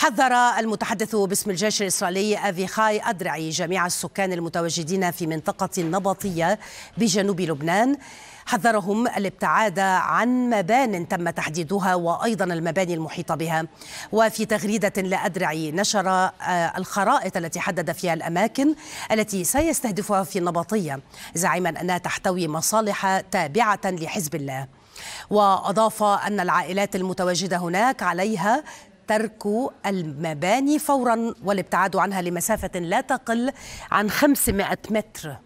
حذر المتحدث باسم الجيش الإسرائيلي أفيخاي أدرعي جميع السكان المتواجدين في منطقة النبطية بجنوب لبنان حذرهم الابتعاد عن مبان تم تحديدها وايضا المباني المحيطه بها وفي تغريده لادرعي نشر آه، الخرائط التي حدد فيها الاماكن التي سيستهدفها في النبطيه زعيما انها تحتوي مصالح تابعه لحزب الله واضاف ان العائلات المتواجده هناك عليها ترك المباني فورا والابتعاد عنها لمسافة لا تقل عن 500 متر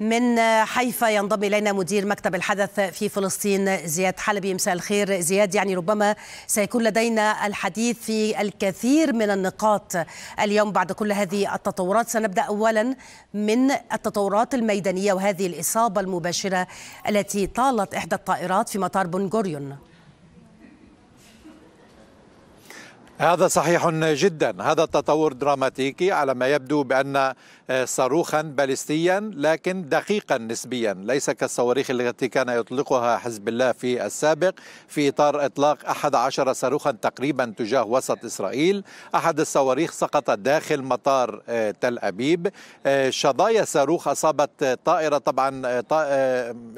من حيفا ينضم الينا مدير مكتب الحدث في فلسطين زياد حلبي مساء الخير زياد يعني ربما سيكون لدينا الحديث في الكثير من النقاط اليوم بعد كل هذه التطورات سنبدا اولا من التطورات الميدانيه وهذه الاصابه المباشره التي طالت احدى الطائرات في مطار بن غوريون هذا صحيح جدا هذا التطور دراماتيكي على ما يبدو بأن آه، صاروخا باليستيا لكن دقيقا نسبيا ليس كالصواريخ التي كان يطلقها حزب الله في السابق في إطار إطلاق أحد عشر صاروخا تقريبا تجاه وسط إسرائيل أحد الصواريخ سقط داخل مطار آه، تل أبيب آه، شظايا صاروخ أصابت طائرة طبعا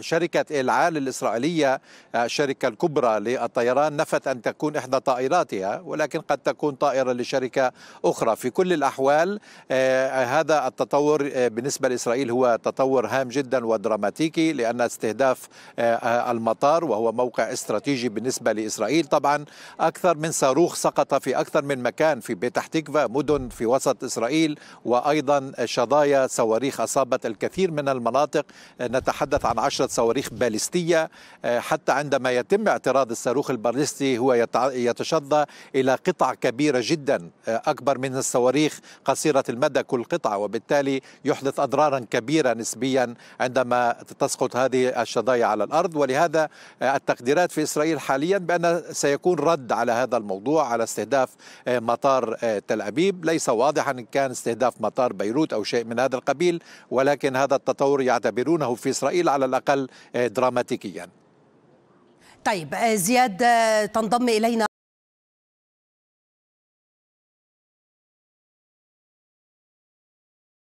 شركة إلعال الإسرائيلية الشركة الكبرى للطيران نفت أن تكون إحدى طائراتها ولكن قد تكون طائرة لشركة أخرى في كل الأحوال آه، هذا التطور آه، بالنسبة لإسرائيل هو تطور هام جدا ودراماتيكي لأن استهداف آه، المطار وهو موقع استراتيجي بالنسبة لإسرائيل طبعا أكثر من صاروخ سقط في أكثر من مكان في بيت تكفا مدن في وسط إسرائيل وأيضا شظايا صواريخ أصابت الكثير من المناطق نتحدث عن عشرة صواريخ باليستية حتى عندما يتم اعتراض الصاروخ الباليستي هو يتشظى إلى قطع قطع كبيرة جدا آه، أكبر من الصواريخ قصيرة المدى كل قطعة وبالتالي يحدث أضرارا كبيرة نسبيا عندما تسقط هذه الشظايا على الأرض ولهذا آه، التقديرات في إسرائيل حاليا بأن سيكون رد على هذا الموضوع على استهداف آه، مطار تل أبيب ليس واضحا إن كان استهداف مطار بيروت أو شيء من هذا القبيل ولكن هذا التطور يعتبرونه في إسرائيل على الأقل دراماتيكيا طيب زياد تنضم إلينا